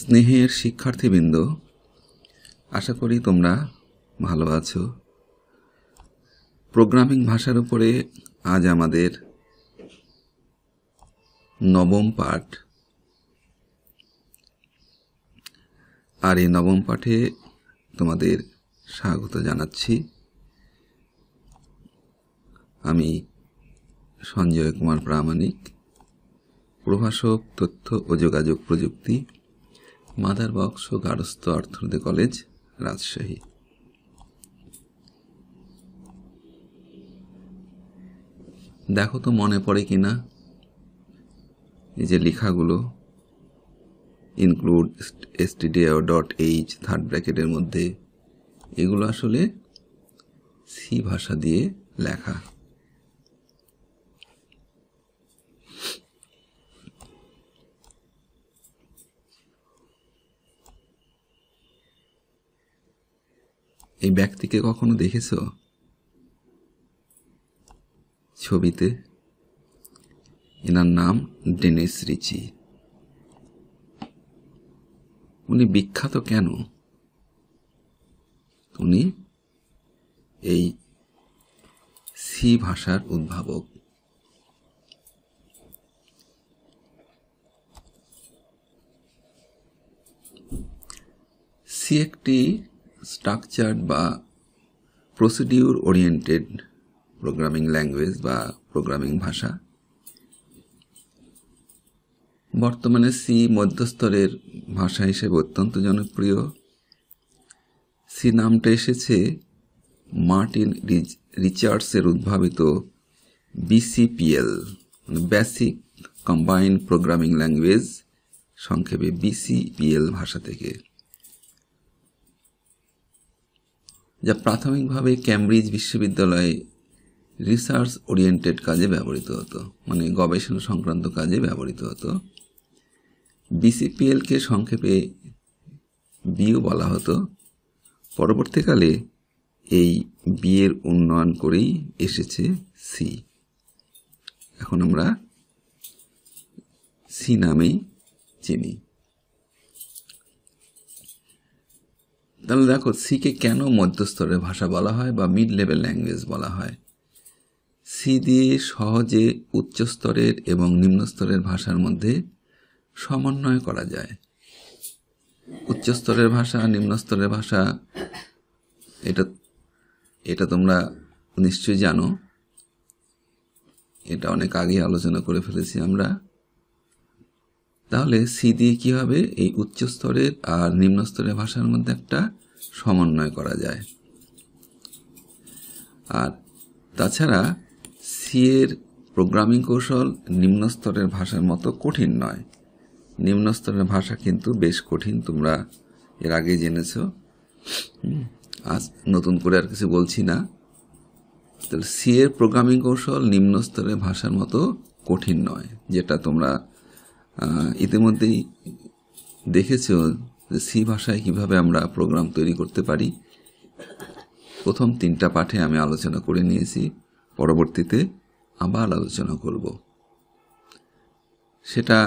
স্নেহের শিক্ষার্থীবৃন্দ আশা করি তোমরা ভালো আছো প্রোগ্রামিং ভাষার উপরে আজ আমাদের নবম পাঠ আর এই নবম পাঠে তোমাদের স্বাগত জানাচ্ছি আমি সঞ্জয় কুমার প্রামাণিক প্রভাষক তথ্য ও যোগাযোগ প্রযুক্তি মাদার বক্স ও গার্হস্থ অর্থনীতি কলেজ রাজশাহী দেখো তো মনে পড়ে কি না এই যে লেখাগুলো include stdio dot H third ব্র্যাকেটের মধ্যে এগুলো আসলে সি ভাষা দিয়ে লেখা এই ব্যক্তিকে কখনো দেখেছ ছবিতে এনার নাম ডেনিস রিচি উনি বিখ্যাত কেন উনি এই সি ভাষার উদ্ভাবক সি একটি স্ট্রাকচার বা প্রসিডিউর ওরিয়েন্টেড প্রোগ্রামিং ল্যাঙ্গুয়েজ বা প্রোগ্রামিং ভাষা বর্তমানে সি মধ্যস্তরের ভাষা হিসেবে অত্যন্ত জনপ্রিয় সি নামটা এসেছে মার্টিন রিচার্ডসের উদ্ভাবিত বিসিপিএল মানে বেসিক কম্বাইন্ড প্রোগ্রামিং ল্যাঙ্গুয়েজ সংক্ষেপে বিসিপিএল ভাষা থেকে যা প্রাথমিকভাবে ক্যামব্রিজ বিশ্ববিদ্যালয়ে রিসার্চ ওরিয়েন্টেড কাজে ব্যবহৃত হতো মানে গবেষণা সংক্রান্ত কাজে ব্যবহৃত হতো বিসিপিএলকে সংক্ষেপে বিও বলা হতো পরবর্তীকালে এই বিয়ের উন্নয়ন করেই এসেছে সি এখন আমরা সি নামেই চিনি তাহলে দেখো সিকে কেন মধ্যস্তরের ভাষা বলা হয় বা মিড লেভেল ল্যাঙ্গুয়েজ বলা হয় সি দিয়ে সহজে উচ্চস্তরের এবং নিম্নস্তরের ভাষার মধ্যে সমন্বয় করা যায় উচ্চস্তরের ভাষা নিম্নস্তরের ভাষা এটা এটা তোমরা নিশ্চয়ই জানো এটা অনেক আগে আলোচনা করে ফেলেছি আমরা তাহলে সি দিয়ে কীভাবে হবে এই উচ্চ স্তরের আর নিম্ন স্তরের ভাষার মধ্যে একটা সমন্বয় করা যায় আর তাছাড়া সি এর প্রোগ্রামিং কৌশল নিম্ন স্তরের ভাষার মতো কঠিন নয় নিম্ন স্তরের ভাষা কিন্তু বেশ কঠিন তোমরা এর আগে জেনেছ আজ নতুন করে আর কিছু বলছি না তাহলে সি এর প্রোগ্রামিং কৌশল নিম্ন স্তরের ভাষার মতো কঠিন নয় যেটা তোমরা ইতিমধ্যেই দেখেছ যে সি ভাষায় কিভাবে আমরা প্রোগ্রাম তৈরি করতে পারি প্রথম তিনটা পাঠে আমি আলোচনা করে নিয়েছি পরবর্তীতে আবার আলোচনা করব সেটা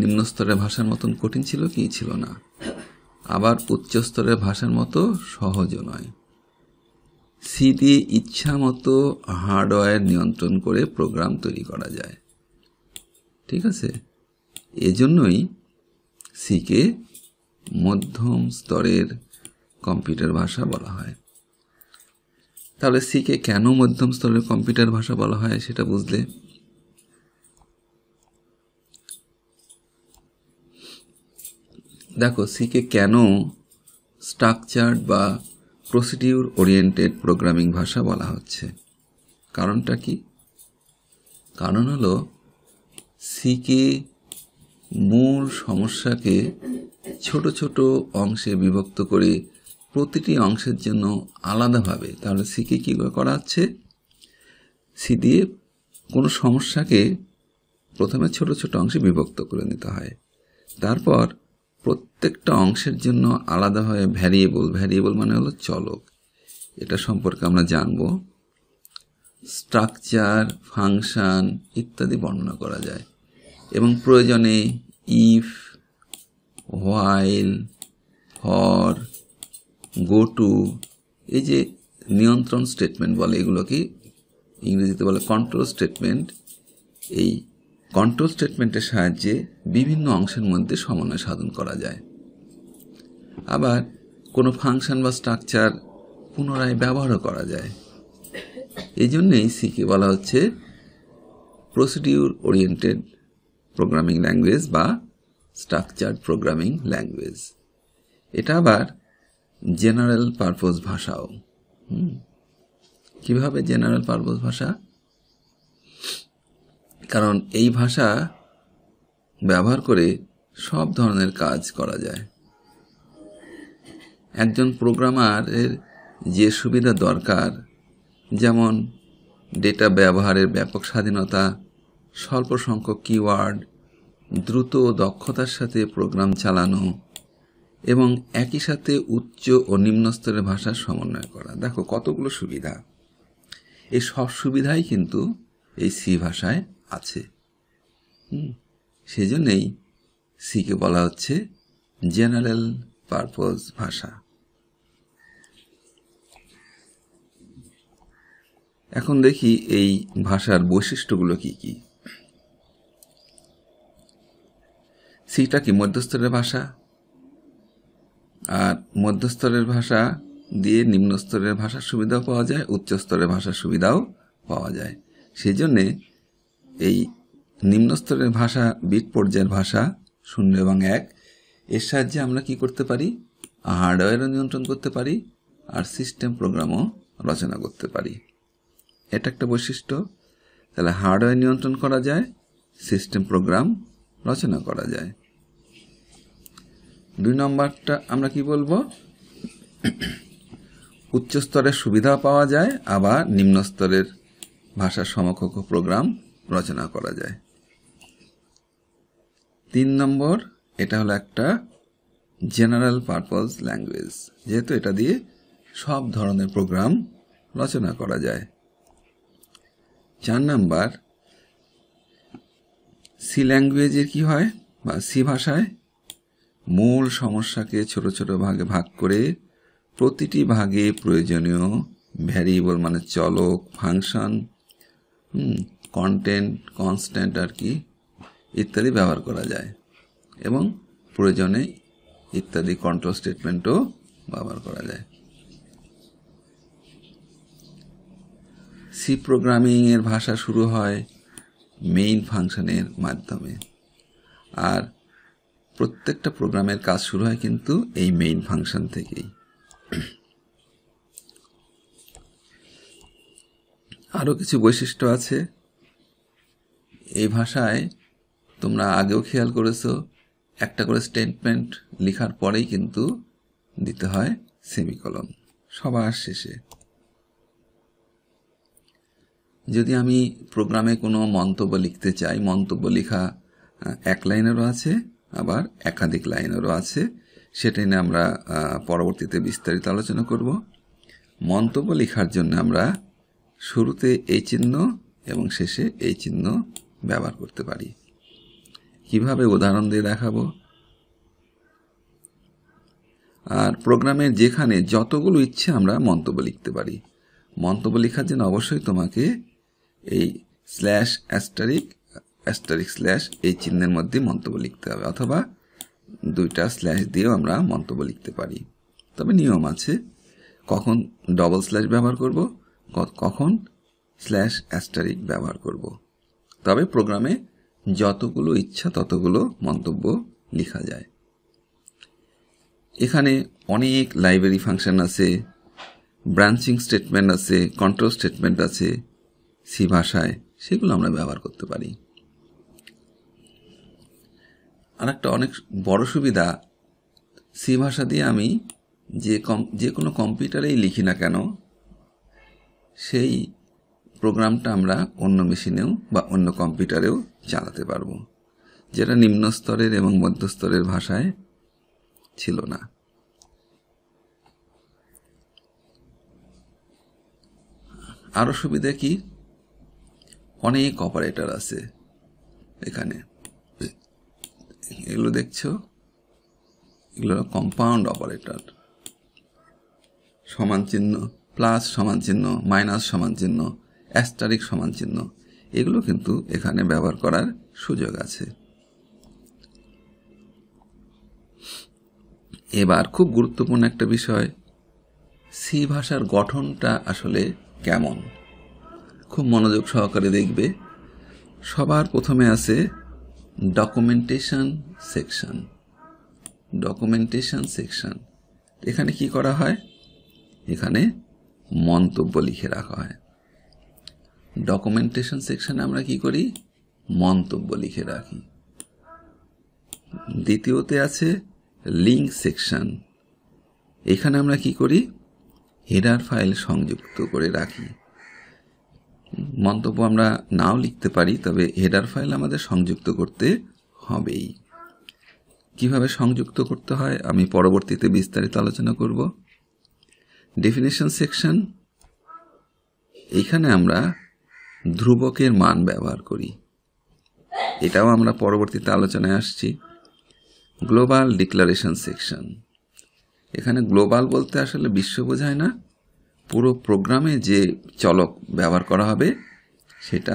নিম্নস্তরের ভাষার মতন কঠিন ছিল কি ছিল না আবার উচ্চস্তরের ভাষার মতো সহজও নয় সি দিয়ে ইচ্ছা মতো হার্ডওয়্যার নিয়ন্ত্রণ করে প্রোগ্রাম তৈরি করা যায় ঠিক আছে এজন্যই সিকে মধ্যম স্তরের কম্পিউটার ভাষা বলা হয় তাহলে সিকে কেন মধ্যম স্তরের কম্পিউটার ভাষা বলা হয় সেটা বুঝলে দেখো সিকে কেন স্ট্রাকচার্ড বা প্রসিডিউর ওরিয়েন্টেড প্রোগ্রামিং ভাষা বলা হচ্ছে কারণটা কি কারণ হলো সিকে মূল সমস্যাকে ছোট ছোট অংশে বিভক্ত করে প্রতিটি অংশের জন্য আলাদাভাবে তাহলে সিকে কী করা হচ্ছে সি দিয়ে কোনো সমস্যাকে প্রথমে ছোট ছোট অংশে বিভক্ত করে নিতে হয় তারপর প্রত্যেকটা অংশের জন্য আলাদা হয় ভ্যারিয়েবল ভ্যারিয়েবল মানে হলো চলক এটা সম্পর্কে আমরা জানব স্ট্রাকচার ফাংশান ইত্যাদি বর্ণনা করা যায় এবং প্রয়োজনে if while for go to এই যে নিয়ন্ত্রণ স্টেটমেন্ট বলে এগুলোকে ইংরেজিতে বলে কন্ট্রোল স্টেটমেন্ট এই কন্ট্রোল স্টেটমেন্টের সাহায্যে বিভিন্ন অংশের মধ্যে সমন্বয় সাধন করা যায় আবার কোনো ফাংশন বা স্ট্রাকচার পুনরায় ব্যবহারও করা যায় এই জন্যেই সিকে বলা হচ্ছে প্রসিডিউর ওরিয়েন্টেড প্রোগ্রামিং ল্যাঙ্গুয়েজ বা স্ট্রাকচার প্রোগ্রামিং ল্যাঙ্গুয়েজ এটা আবার জেনারেল পারপোজ ভাষাও কিভাবে জেনারেল পারপোজ ভাষা কারণ এই ভাষা ব্যবহার করে সব ধরনের কাজ করা যায় একজন প্রোগ্রামারের যে সুবিধা দরকার যেমন ডেটা ব্যবহারের ব্যাপক স্বাধীনতা স্বল্প সংখ্যক কিওয়ার্ড দ্রুত দক্ষতার সাথে প্রোগ্রাম চালানো এবং একই সাথে উচ্চ ও নিম্ন স্তরের ভাষার সমন্বয় করা দেখো কতগুলো সুবিধা এই সব সুবিধাই কিন্তু এই সি ভাষায় আছে সেজন্যই সিকে বলা হচ্ছে জেনারেল পারপোজ ভাষা এখন দেখি এই ভাষার বৈশিষ্ট্যগুলো কি কী সিটা কি মধ্যস্তরের ভাষা আর মধ্যস্তরের ভাষা দিয়ে নিম্নস্তরের ভাষার সুবিধাও পাওয়া যায় উচ্চস্তরের ভাষার সুবিধাও পাওয়া যায় সেই জন্যে এই নিম্নস্তরের ভাষা বিট পর্যায়ের ভাষা শূন্য এবং এক এর সাহায্যে আমরা কি করতে পারি হার্ডওয়্যারও নিয়ন্ত্রণ করতে পারি আর সিস্টেম প্রোগ্রামও রচনা করতে পারি এটা একটা বৈশিষ্ট্য তাহলে হার্ডওয়্যার নিয়ন্ত্রণ করা যায় সিস্টেম প্রোগ্রাম রচনা করা যায় দুই নম্বরটা আমরা কি বলবো উচ্চ স্তরের সুবিধা পাওয়া যায় আবার নিম্ন স্তরের ভাষা সমকক্ষ প্রোগ্রাম রচনা করা যায় তিন নম্বর এটা হলো একটা জেনারেল পারপাস ল্যাঙ্গুয়েজ যেহেতু এটা দিয়ে সব ধরনের প্রোগ্রাম রচনা করা যায় চার নম্বর সি ল্যাঙ্গুয়েজের কি হয় বা সি ভাষায় মূল সমস্যাকে ছোট ছোট ভাগে ভাগ করে প্রতিটি ভাগে প্রয়োজনীয় ভ্যারিয়েবল মানে চলক ফাংশন কন্টেন্ট কনস্ট্যান্ট আর কি ইত্যাদি ব্যবহার করা যায় এবং প্রয়োজনে ইত্যাদি কন্ট্রোল স্টেটমেন্টও ব্যবহার করা যায় সি প্রোগ্রামিংয়ের ভাষা শুরু হয় মেইন ফাংশনের মাধ্যমে আর প্রত্যেকটা প্রোগ্রামের কাজ শুরু হয় কিন্তু এই মেইন ফাংশন থেকেই আরও কিছু বৈশিষ্ট্য আছে এই ভাষায় তোমরা আগেও খেয়াল করেছো একটা করে স্টেটমেন্ট লেখার পরেই কিন্তু দিতে হয় সেমিকলম সবার শেষে যদি আমি প্রোগ্রামে কোনো মন্তব্য লিখতে চাই মন্তব্য লেখা এক লাইনেরও আছে আবার একাধিক লাইনেরও আছে সেটা নিয়ে আমরা পরবর্তীতে বিস্তারিত আলোচনা করব মন্তব্য লেখার জন্য আমরা শুরুতে এই চিহ্ন এবং শেষে এই চিহ্ন ব্যবহার করতে পারি কিভাবে উদাহরণ দিয়ে দেখাবো আর প্রোগ্রামের যেখানে যতগুলো ইচ্ছে আমরা মন্তব্য লিখতে পারি মন্তব্য লেখার জন্য অবশ্যই তোমাকে এই স্ল্যাশ অ্যাস্টারিক অ্যাস্টারিক স্ল্যাশ এই চিহ্নের মধ্যে মন্তব্য লিখতে হবে অথবা দুইটা স্ল্যাশ দিয়েও আমরা মন্তব্য লিখতে পারি তবে নিয়ম আছে কখন ডবল স্ল্যাশ ব্যবহার করব কখন স্ল্যাশ অ্যাস্টারিক ব্যবহার করব তবে প্রোগ্রামে যতগুলো ইচ্ছা ততগুলো মন্তব্য লেখা যায় এখানে অনেক লাইব্রেরি ফাংশন আছে ব্রাঞ্চিং স্টেটমেন্ট আছে কন্ট্রোল স্টেটমেন্ট আছে সি ভাষায় সেগুলো আমরা ব্যবহার করতে পারি আর একটা অনেক বড় সুবিধা সি ভাষা দিয়ে আমি যে কম যে কোনো কম্পিউটারেই লিখি না কেন সেই প্রোগ্রামটা আমরা অন্য মেশিনেও বা অন্য কম্পিউটারেও চালাতে পারব যেটা নিম্ন স্তরের এবং মধ্যস্তরের ভাষায় ছিল না আরও সুবিধা কি অনেক অপারেটর আছে এখানে এগুলো দেখছো এগুলো কম্পাউন্ড অপারেটর সমান চিহ্ন প্লাস সমান চিহ্ন মাইনাস সমান চিহ্ন অ্যাস্টারিক সমান চিহ্ন এগুলো কিন্তু এখানে ব্যবহার করার সুযোগ আছে এবার খুব গুরুত্বপূর্ণ একটা বিষয় সি ভাষার গঠনটা আসলে কেমন খুব মনোযোগ সহকারে দেখবে সবার প্রথমে আছে ডকুমেন্টেশন সেকশন ডকুমেন্টেশন সেকশন এখানে কি করা হয় এখানে মন্তব্য লিখে রাখা হয় ডকুমেন্টেশন সেকশনে আমরা কি করি মন্তব্য লিখে রাখি দ্বিতীয়তে আছে লিঙ্ক সেকশন এখানে আমরা কি করি হেডার ফাইল সংযুক্ত করে রাখি মন্তব্য আমরা নাও লিখতে পারি তবে হেডার ফাইল আমাদের সংযুক্ত করতে হবেই কিভাবে সংযুক্ত করতে হয় আমি পরবর্তীতে বিস্তারিত আলোচনা করব ডেফিনেশন সেকশন এইখানে আমরা ধ্রুবকের মান ব্যবহার করি এটাও আমরা পরবর্তীতে আলোচনায় আসছি গ্লোবাল ডিক্লারেশন সেকশন এখানে গ্লোবাল বলতে আসলে বিশ্ব বোঝায় না পুরো প্রোগ্রামে যে চলক ব্যবহার করা হবে সেটা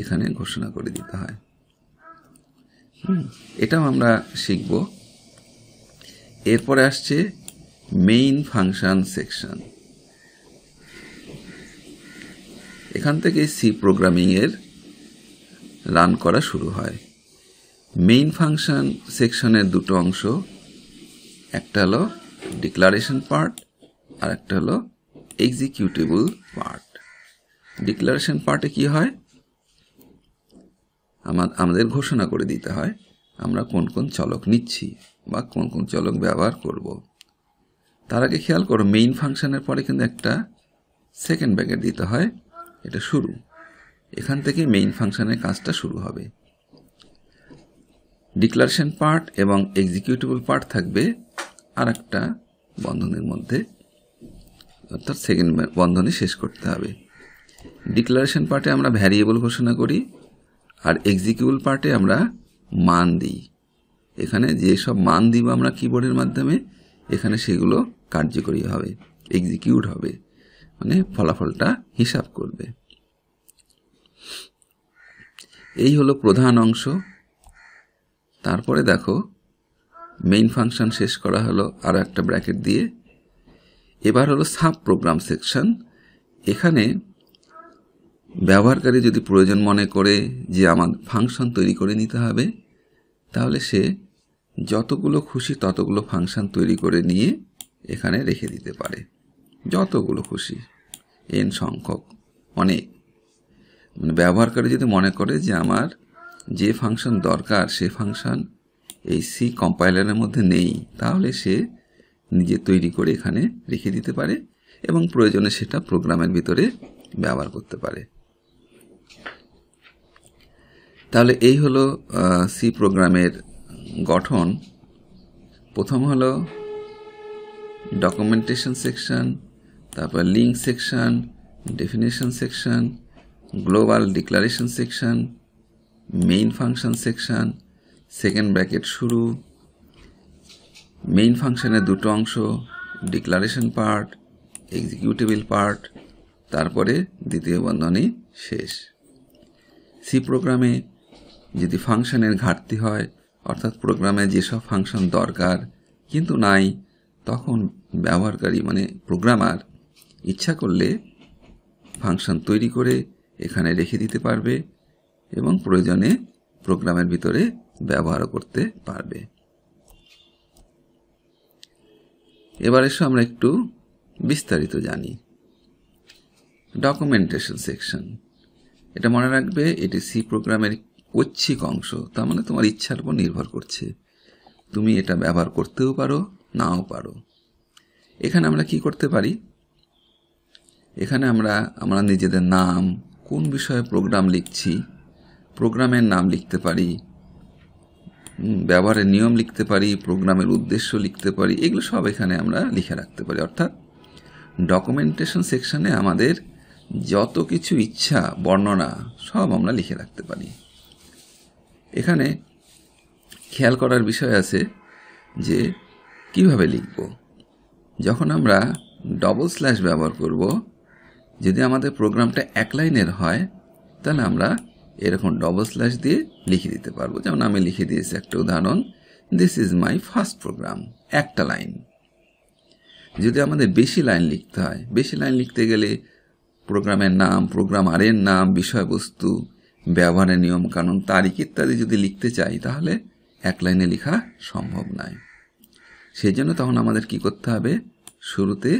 এখানে ঘোষণা করে দিতে হয় এটাও আমরা শিখব এরপরে আসছে মেইন ফাংশান সেকশন এখান থেকে সি প্রোগ্রামিংয়ের রান করা শুরু হয় মেইন ফাংশান সেকশনের দুটো অংশ একটা হলো ডিক্লারেশন পার্ট আর একটা হলো এক্সিকিউটেবল পার্ট ডিক্লারেশন পার্টে কি হয় আমাদের ঘোষণা করে দিতে হয় আমরা কোন কোন চলক নিচ্ছি বা কোন কোন চলক ব্যবহার করব তার আগে খেয়াল করো মেইন ফাংশনের পরে কিন্তু একটা সেকেন্ড ব্যাকেট দিতে হয় এটা শুরু এখান থেকে মেইন ফাংশনের কাজটা শুরু হবে ডিক্লারেশন পার্ট এবং এক্সিকিউটিভ পার্ট থাকবে আর একটা বন্ধনের মধ্যে অর্থাৎ সেকেন্ড বন্ধনী শেষ করতে হবে ডিক্লারেশন পার্টে আমরা ভ্যারিয়েবল ঘোষণা করি আর এক্সিকিউল পার্টে আমরা মান দিই এখানে যেসব মান দিব আমরা কিবোর্ডের মাধ্যমে এখানে সেগুলো কার্যকরী হবে এক্সিকিউট হবে মানে ফলাফলটা হিসাব করবে এই হলো প্রধান অংশ তারপরে দেখো মেইন ফাংশন শেষ করা হলো আরও একটা ব্র্যাকেট দিয়ে এবার হলো সাব প্রোগ্রাম সেকশন এখানে ব্যবহারকারী যদি প্রয়োজন মনে করে যে আমার ফাংশন তৈরি করে নিতে হবে তাহলে সে যতগুলো খুশি ততগুলো ফাংশন তৈরি করে নিয়ে এখানে রেখে দিতে পারে যতগুলো খুশি এন সংখ্যক অনেক মানে ব্যবহারকারী যদি মনে করে যে আমার যে ফাংশন দরকার সে ফাংশন এই সি কম্পাইলারের মধ্যে নেই তাহলে সে নিজে তৈরি করে এখানে রেখে দিতে পারে এবং প্রয়োজনে সেটা প্রোগ্রামের ভিতরে ব্যবহার করতে পারে তাহলে এই হলো সি প্রোগ্রামের গঠন প্রথম হলো ডকুমেন্টেশন সেকশন তারপর link section definition section global declaration section main function section second bracket শুরু মেইন ফাংশানের দুটো অংশ ডিক্লারেশন পার্ট এক্সিকিউটেবল পার্ট তারপরে দ্বিতীয় বন্ধনী শেষ সি প্রোগ্রামে যদি ফাংশনের ঘাটতি হয় অর্থাৎ প্রোগ্রামে যেসব ফাংশন দরকার কিন্তু নাই তখন ব্যবহারকারী মানে প্রোগ্রামার ইচ্ছা করলে ফাংশন তৈরি করে এখানে রেখে দিতে পারবে এবং প্রয়োজনে প্রোগ্রামের ভিতরে ব্যবহারও করতে পারবে এবার এসে আমরা একটু বিস্তারিত জানি ডকুমেন্টেশন সেকশন এটা মনে রাখবে এটি সি প্রোগ্রামের ঐচ্ছিক অংশ তার মানে তোমার ইচ্ছার উপর নির্ভর করছে তুমি এটা ব্যবহার করতেও পারো নাও পারো এখানে আমরা কি করতে পারি এখানে আমরা আমরা নিজেদের নাম কোন বিষয়ে প্রোগ্রাম লিখছি প্রোগ্রামের নাম লিখতে পারি ব্যবহারের নিয়ম লিখতে পারি প্রোগ্রামের উদ্দেশ্য লিখতে পারি এগুলো সব এখানে আমরা লিখে রাখতে পারি অর্থাৎ ডকুমেন্টেশন সেকশানে আমাদের যত কিছু ইচ্ছা বর্ণনা সব আমরা লিখে রাখতে পারি এখানে খেয়াল করার বিষয় আছে যে কিভাবে লিখব যখন আমরা ডবল স্ল্যাশ ব্যবহার করব যদি আমাদের প্রোগ্রামটা এক লাইনের হয় তাহলে আমরা এরকম ডবল স্ল্যাশ দিয়ে লিখে দিতে পারবো যেমন আমি লিখে দিয়েছি একটা উদাহরণ this is my first program একটা লাইন যদি আমাদের বেশি লাইন লিখতে হয় বেশি লাইন লিখতে গেলে প্রোগ্রামের নাম প্রোগ্রামারের নাম বিষয়বস্তু ব্যবহারের নিয়ম কানুন তারিখ ইত্যাদি যদি লিখতে চাই তাহলে এক লাইনে লেখা সম্ভব নয় সেই জন্য তখন আমাদের কি করতে হবে শুরুতে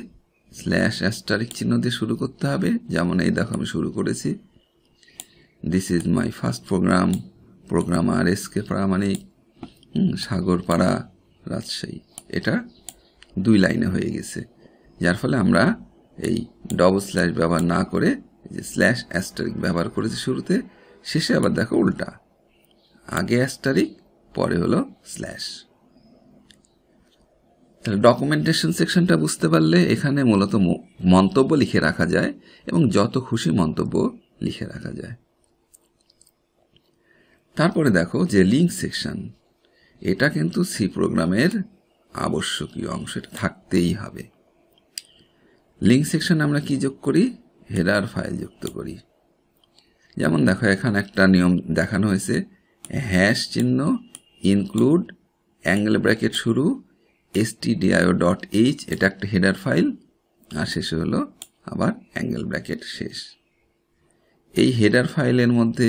স্ল্যাশ অ্যাস্টারিক চিহ্ন দিয়ে শুরু করতে হবে যেমন এই দেখো আমি শুরু করেছি this is my first program program আর এস কে মানে, প্রামাণিক সাগরপাড়া রাজশাহী এটা দুই লাইনে হয়ে গেছে যার ফলে আমরা এই ডবল স্ল্যাশ ব্যবহার না করে যে স্ল্যাশ অ্যাস্টারিক ব্যবহার করেছি শুরুতে শেষে আবার দেখো উল্টা আগে অ্যাস্টারিক পরে হলো স্ল্যাশ তাহলে ডকুমেন্টেশন সেকশনটা বুঝতে পারলে এখানে মূলত মন্তব্য লিখে রাখা যায় এবং যত খুশি মন্তব্য লিখে রাখা যায় তারপরে দেখো যে লিঙ্ক সেকশন এটা কিন্তু সি প্রোগ্রামের আবশ্যকীয় অংশ থাকতেই হবে লিঙ্ক সেকশন আমরা কি যোগ করি হেডার ফাইল যুক্ত করি যেমন দেখো এখানে একটা নিয়ম দেখানো হয়েছে হ্যাশ চিহ্ন ইনক্লুড অ্যাঙ্গেল ব্র্যাকেট শুরু এসটিডিআইও ডট এইচ এটা একটা হেডার ফাইল আর শেষে হলো আবার অ্যাঙ্গেল ব্র্যাকেট শেষ এই হেডার ফাইলের মধ্যে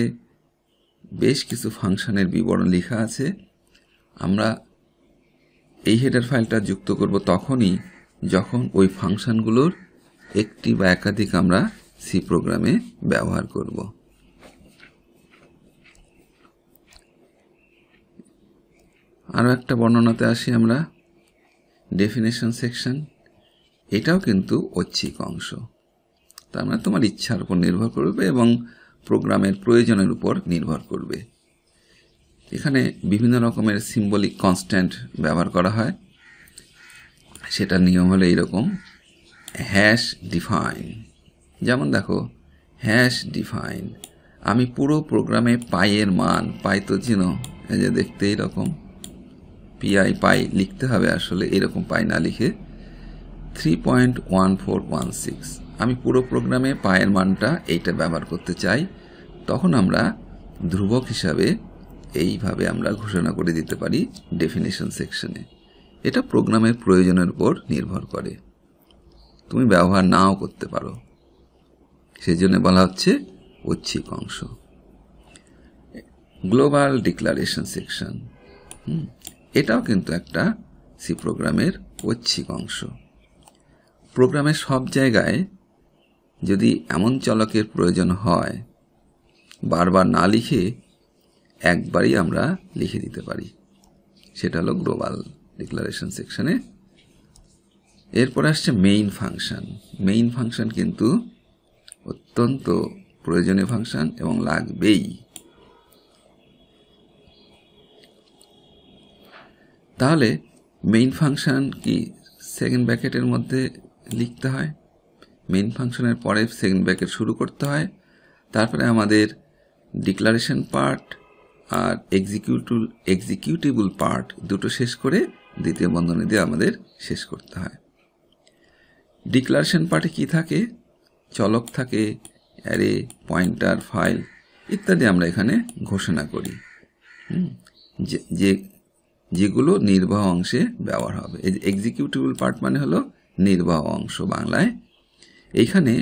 বেশ কিছু ফাংশনের বিবরণ লেখা আছে আমরা এই হেডার ফাইলটা যুক্ত করব তখনই যখন ওই ফাংশনগুলোর একটি বা একাধিক আমরা সি প্রোগ্রামে ব্যবহার করব আরও একটা বর্ণনাতে আসি আমরা ডেফিনেশন সেকশন এটাও কিন্তু ঐচ্ছিক অংশ তার মানে তোমার ইচ্ছার উপর নির্ভর করবে এবং প্রোগ্রামের প্রয়োজনের উপর নির্ভর করবে এখানে বিভিন্ন রকমের সিম্বলিক কনস্ট্যান্ট ব্যবহার করা হয় সেটা নিয়ম হলো এইরকম হ্যাশ ডিফাইন যেমন দেখো হ্যাশ ডিফাইন আমি পুরো প্রোগ্রামে পাইয়ের মান পাই তো চিনো যে দেখতে এরকম পিআই পাই লিখতে হবে আসলে এরকম পাই না লিখে three point one four one six আমি পুরো প্রোগ্রামে পায়ের মানটা এইটা ব্যবহার করতে চাই তখন আমরা ধ্রুবক হিসাবে এইভাবে আমরা ঘোষণা করে দিতে পারি ডেফিনেশন সেকশনে এটা প্রোগ্রামের প্রয়োজনের উপর নির্ভর করে তুমি ব্যবহার নাও করতে পারো সেই জন্য বলা হচ্ছে ঐচ্ছিক অংশ গ্লোবাল ডিক্লারেশন সেকশন এটাও কিন্তু একটা সি প্রোগ্রামের ঐচ্ছিক অংশ প্রোগ্রামের সব জায়গায় যদি এমন চলকের প্রয়োজন হয় বারবার না লিখে একবারই আমরা লিখে দিতে পারি সেটা হলো গ্লোবাল ডিক্লারেশন সেকশনে এরপর আসছে মেইন ফাংশান মেইন ফাংশান কিন্তু অত্যন্ত প্রয়োজনীয় ফাংশান এবং লাগবেই তাহলে মেইন ফাংশান কি সেকেন্ড ব্যাকেটের মধ্যে লিখতে হয় মেন ফাংশনের পরে সেকেন্ড ব্যাকেট শুরু করতে হয় তারপরে আমাদের ডিক্লারেশন পার্ট আর এক্সিকিউটিভ এক্সিকিউটিবল পার্ট দুটো শেষ করে দ্বিতীয় বন্ধনী দিয়ে আমাদের শেষ করতে হয় ডিক্লারেশন পার্টে কি থাকে চলক থাকে অ্যারে পয়েন্টার ফাইল ইত্যাদি আমরা এখানে ঘোষণা করি যে যেগুলো নির্বাহ অংশে ব্যবহার হবে এক্সিকিউটিবল পার্ট মানে হলো নির্বাহ অংশ বাংলায় এইখানে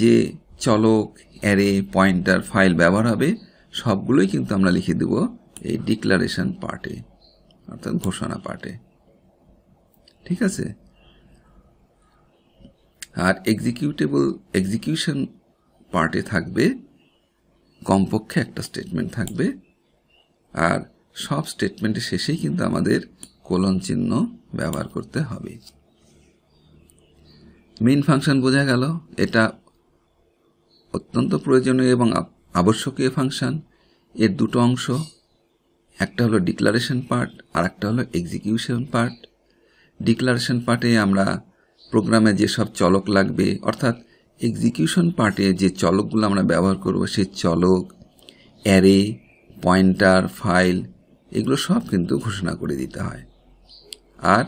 যে চলক অ্যারে পয়েন্টার ফাইল ব্যবহার হবে সবগুলোই কিন্তু আমরা লিখে দেব এই ডিক্লারেশন পার্টে অর্থাৎ ঘোষণা পার্টে ঠিক আছে আর এক্সিকিউটেবল এক্সিকিউশন পার্টে থাকবে কমপক্ষে একটা স্টেটমেন্ট থাকবে আর সব স্টেটমেন্টের শেষেই কিন্তু আমাদের কোলন চিহ্ন ব্যবহার করতে হবে মেইন ফাংশন বোঝা গেল এটা অত্যন্ত প্রয়োজনীয় এবং আবশ্যকীয় ফাংশন এর দুটো অংশ একটা হলো ডিক্লারেশন পার্ট আর একটা হলো এক্সিকিউশন পার্ট ডিক্লারেশন পার্টে আমরা প্রোগ্রামে যেসব চলক লাগবে অর্থাৎ এক্সিকিউশন পার্টে যে চলকগুলো আমরা ব্যবহার করব সেই চলক অ্যারে পয়েন্টার ফাইল এগুলো সব কিন্তু ঘোষণা করে দিতে হয় আর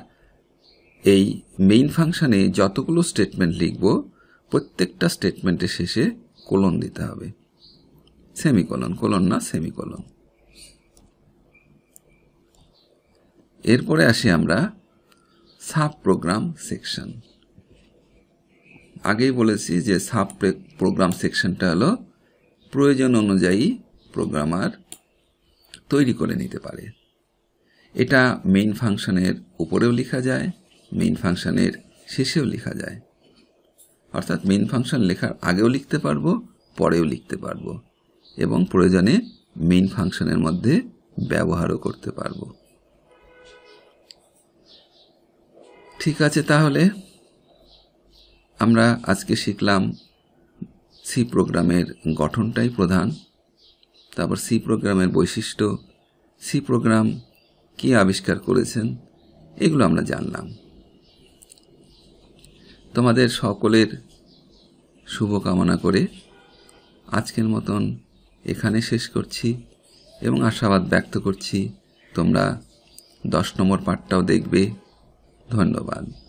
এই মেইন ফাংশানে যতগুলো স্টেটমেন্ট লিখব প্রত্যেকটা স্টেটমেন্টের শেষে কোলন দিতে হবে সেমিকোলন কোলন না সেমিকোলন এরপরে আসি আমরা সাব প্রোগ্রাম সেকশন আগেই বলেছি যে সাব প্রোগ্রাম সেকশনটা হলো প্রয়োজন অনুযায়ী প্রোগ্রামার তৈরি করে নিতে পারে এটা মেইন ফাংশনের উপরেও লেখা যায় মেইন ফাংশানের শেষেও লেখা যায় অর্থাৎ মেইন ফাংশন লেখার আগেও লিখতে পারবো পরেও লিখতে পারবো এবং প্রয়োজনে মেইন ফাংশনের মধ্যে ব্যবহারও করতে পারবো ঠিক আছে তাহলে আমরা আজকে শিখলাম সি প্রোগ্রামের গঠনটাই প্রধান তারপর সি প্রোগ্রামের বৈশিষ্ট্য সি প্রোগ্রাম কি আবিষ্কার করেছেন এগুলো আমরা জানলাম তোমাদের সকলের শুভকামনা করে আজকের মতন এখানে শেষ করছি এবং আশাবাদ ব্যক্ত করছি তোমরা দশ নম্বর পাঠটাও দেখবে ধন্যবাদ